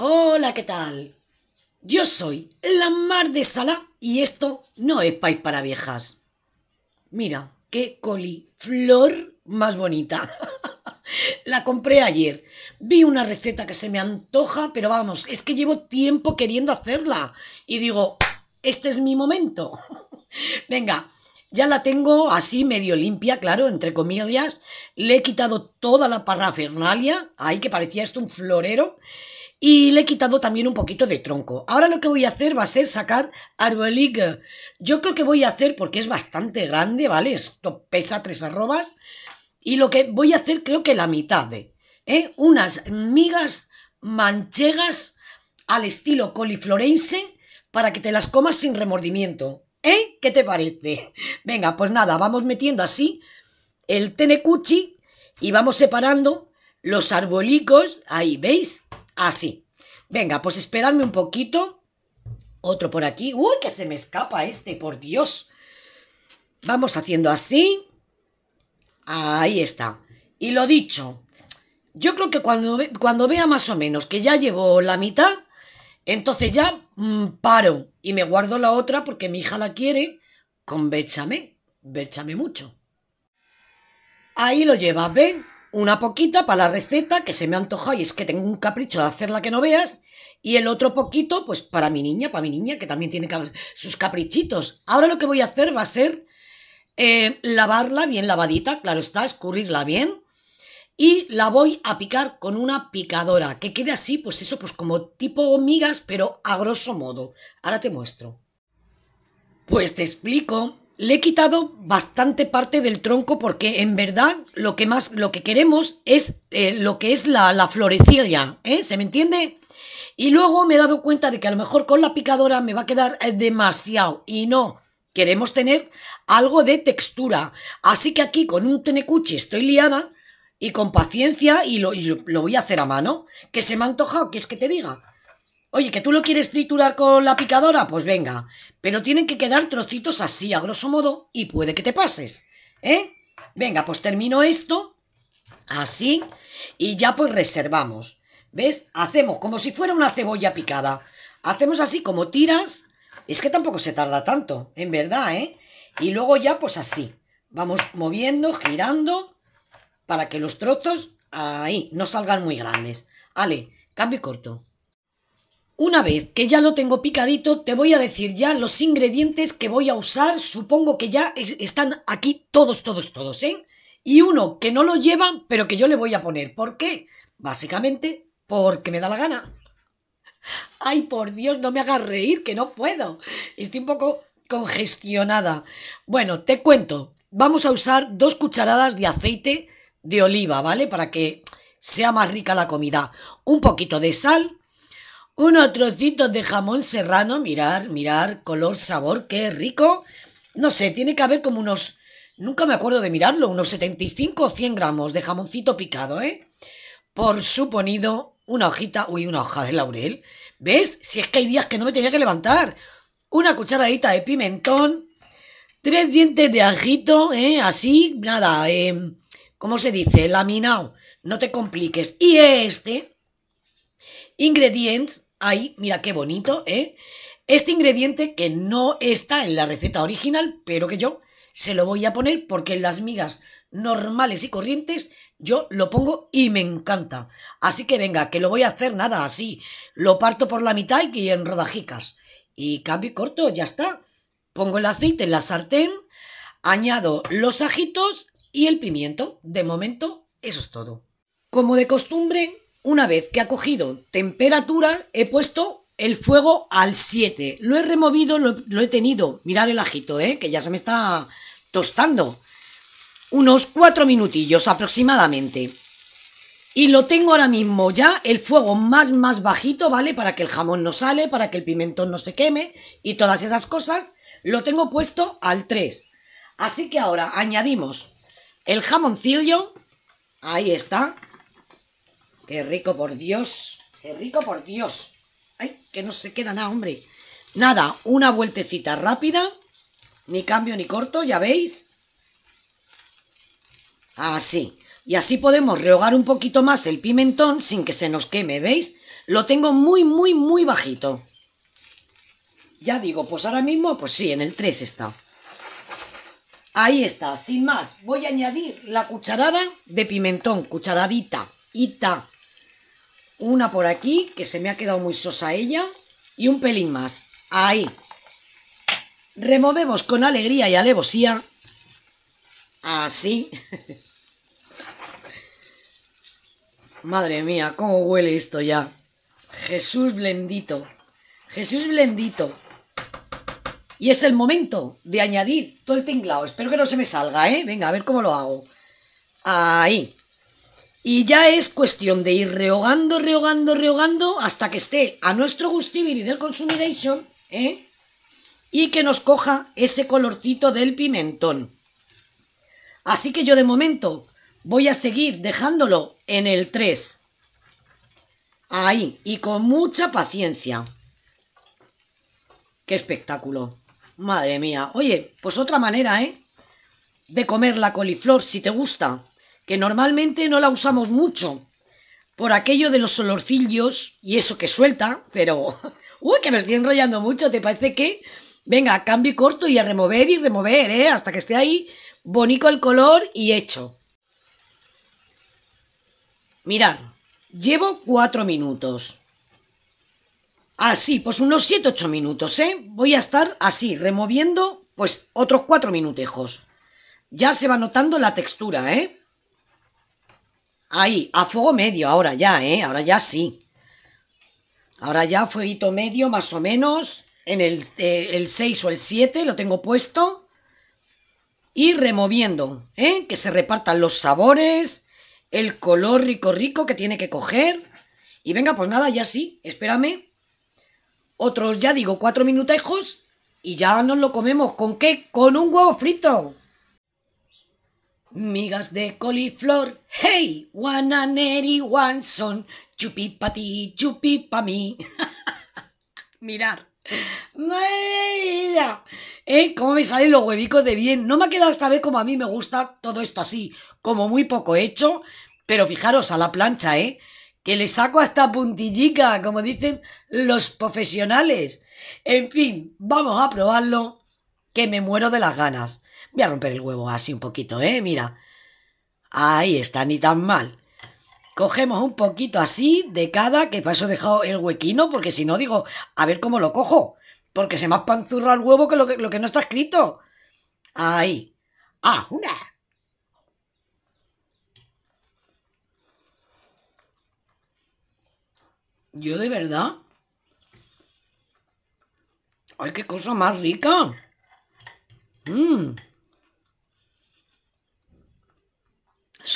Hola, ¿qué tal? Yo soy la Mar de Sala y esto no es país para viejas. Mira, qué coliflor más bonita. la compré ayer. Vi una receta que se me antoja, pero vamos, es que llevo tiempo queriendo hacerla. Y digo, este es mi momento. Venga, ya la tengo así medio limpia, claro, entre comillas. Le he quitado toda la parrafernalia. ahí que parecía esto un florero y le he quitado también un poquito de tronco. Ahora lo que voy a hacer va a ser sacar arbolique. Yo creo que voy a hacer, porque es bastante grande, ¿vale? Esto pesa tres arrobas. Y lo que voy a hacer creo que la mitad de, ¿eh? Unas migas manchegas al estilo coliflorense para que te las comas sin remordimiento. ¿Eh? ¿Qué te parece? Venga, pues nada, vamos metiendo así el tenecuchi y vamos separando los arbolicos, ahí, ¿veis? Así. Venga, pues esperadme un poquito. Otro por aquí. ¡Uy, que se me escapa este, por Dios! Vamos haciendo así. Ahí está. Y lo dicho, yo creo que cuando, cuando vea más o menos que ya llevo la mitad, entonces ya mm, paro y me guardo la otra porque mi hija la quiere con béchame, béchame mucho. Ahí lo lleva, ¿ven? una poquita para la receta que se me antoja y es que tengo un capricho de hacerla que no veas y el otro poquito pues para mi niña, para mi niña que también tiene sus caprichitos. Ahora lo que voy a hacer va a ser eh, lavarla bien lavadita, claro está, escurrirla bien y la voy a picar con una picadora que quede así pues eso pues como tipo migas pero a grosso modo. Ahora te muestro. Pues te explico le he quitado bastante parte del tronco porque en verdad lo que más lo que queremos es eh, lo que es la, la florecilla, ¿eh? ¿se me entiende? Y luego me he dado cuenta de que a lo mejor con la picadora me va a quedar eh, demasiado y no, queremos tener algo de textura. Así que aquí con un tenecuchi estoy liada y con paciencia y lo, lo voy a hacer a mano. Que se me ha antojado, que es que te diga. Oye, ¿que tú lo quieres triturar con la picadora? Pues venga. Pero tienen que quedar trocitos así, a grosso modo, y puede que te pases. ¿Eh? Venga, pues termino esto. Así. Y ya pues reservamos. ¿Ves? Hacemos como si fuera una cebolla picada. Hacemos así como tiras. Es que tampoco se tarda tanto, en verdad, ¿eh? Y luego ya pues así. Vamos moviendo, girando, para que los trozos ahí no salgan muy grandes. Ale, cambio corto. Una vez que ya lo tengo picadito, te voy a decir ya los ingredientes que voy a usar. Supongo que ya están aquí todos, todos, todos, ¿eh? Y uno que no lo lleva, pero que yo le voy a poner. ¿Por qué? Básicamente porque me da la gana. Ay, por Dios, no me hagas reír, que no puedo. Estoy un poco congestionada. Bueno, te cuento. Vamos a usar dos cucharadas de aceite de oliva, ¿vale? Para que sea más rica la comida. Un poquito de sal, unos trocitos de jamón serrano, mirar, mirar, color, sabor, qué rico. No sé, tiene que haber como unos, nunca me acuerdo de mirarlo, unos 75 o 100 gramos de jamoncito picado, ¿eh? Por suponido, una hojita, uy, una hoja de laurel. ¿Ves? Si es que hay días que no me tenía que levantar. Una cucharadita de pimentón, tres dientes de ajito, ¿eh? Así, nada, eh, ¿cómo se dice? Laminado, no te compliques. Y este ingredientes, Ahí, mira qué bonito, ¿eh? Este ingrediente que no está en la receta original, pero que yo se lo voy a poner porque en las migas normales y corrientes yo lo pongo y me encanta. Así que venga, que lo voy a hacer nada así. Lo parto por la mitad y en rodajicas. Y cambio y corto, ya está. Pongo el aceite en la sartén, añado los ajitos y el pimiento. De momento, eso es todo. Como de costumbre, una vez que ha cogido temperatura, he puesto el fuego al 7. Lo he removido, lo, he tenido. Mirad el ajito, ¿eh? que ya se me está tostando. Unos 4 minutillos aproximadamente. Y lo tengo ahora mismo ya el fuego más, más bajito, ¿vale? Para que el jamón no sale, para que el pimentón no se queme y todas esas cosas. Lo tengo puesto al 3. Así que ahora añadimos el jamoncillo. Ahí está. ¡Qué rico, por Dios! ¡Qué rico, por Dios! ¡Ay, que no se queda nada, hombre! Nada, una vueltecita rápida. Ni cambio ni corto, ya veis. Así. Y así podemos rehogar un poquito más el pimentón sin que se nos queme, ¿veis? Lo tengo muy, muy, muy bajito. Ya digo, pues ahora mismo, pues sí, en el 3 está. Ahí está, sin más. Voy a añadir la cucharada de pimentón, cucharadita, ita una por aquí, que se me ha quedado muy sosa ella, y un pelín más. Ahí. Removemos con alegría y alevosía. Así. Madre mía, cómo huele esto ya. Jesús blendito. Jesús blendito. Y es el momento de añadir todo el tinglado. Espero que no se me salga, ¿eh? Venga, a ver cómo lo hago. Ahí. Y ya es cuestión de ir rehogando, rehogando, rehogando hasta que esté a nuestro y del Consumidation ¿eh? y que nos coja ese colorcito del pimentón. Así que yo de momento voy a seguir dejándolo en el 3. Ahí, y con mucha paciencia. ¡Qué espectáculo! Madre mía. Oye, pues otra manera, ¿eh? De comer la coliflor si te gusta que normalmente no la usamos mucho, por aquello de los olorcillos y eso que suelta, pero... Uy, que me estoy enrollando mucho, ¿te parece que? Venga, cambio corto y a remover y remover, ¿eh? Hasta que esté ahí bonito el color y hecho. Mirad, llevo cuatro minutos. Así, ah, pues unos 7-8 minutos, ¿eh? Voy a estar así, removiendo, pues otros cuatro minutejos. Ya se va notando la textura, ¿eh? Ahí, a fuego medio, ahora ya, ¿eh? Ahora ya sí. Ahora ya fueguito medio, más o menos. En el, eh, el 6 o el 7 lo tengo puesto. Y removiendo, ¿eh? Que se repartan los sabores, el color rico rico que tiene que coger. Y venga, pues nada, ya sí, espérame. Otros, ya digo, cuatro minutejos y ya nos lo comemos. ¿Con qué? Con un huevo frito. Migas de coliflor, hey, one y one son, chupi pa ti, chupi pa mí. Mirar. Madre ¿Eh? ¿Cómo me salen los huevicos de bien? No me ha quedado esta vez como a mí me gusta todo esto así, como muy poco hecho, pero fijaros a la plancha, ¿eh? Que le saco hasta puntillica, como dicen los profesionales. En fin, vamos a probarlo, que me muero de las ganas. Voy a romper el huevo así un poquito, ¿eh? Mira. Ahí está, ni tan mal. Cogemos un poquito así de cada, que para eso he dejado el huequino, porque si no digo, a ver cómo lo cojo. Porque se me ha panzurrado el huevo que lo, que lo que no está escrito. Ahí. Ah, una. Yo de verdad. ¡Ay, qué cosa más rica! Mmm.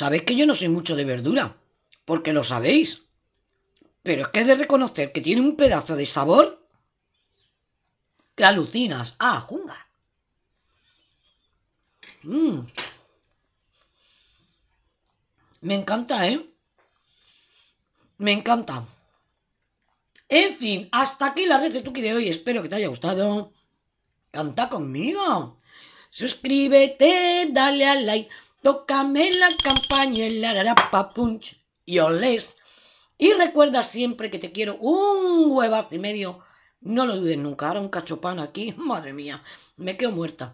Sabéis que yo no soy mucho de verdura, porque lo sabéis. Pero es que he de reconocer que tiene un pedazo de sabor que alucinas. Ah, junga. Mm. Me encanta, ¿eh? Me encanta. En fin, hasta aquí la red de de hoy. Espero que te haya gustado. Canta conmigo. Suscríbete, dale al like Tócame la campaña en la grapa punch y olés. Y recuerda siempre que te quiero un huevazo y medio. No lo dudes nunca. Ahora un cachopán aquí. Madre mía, me quedo muerta.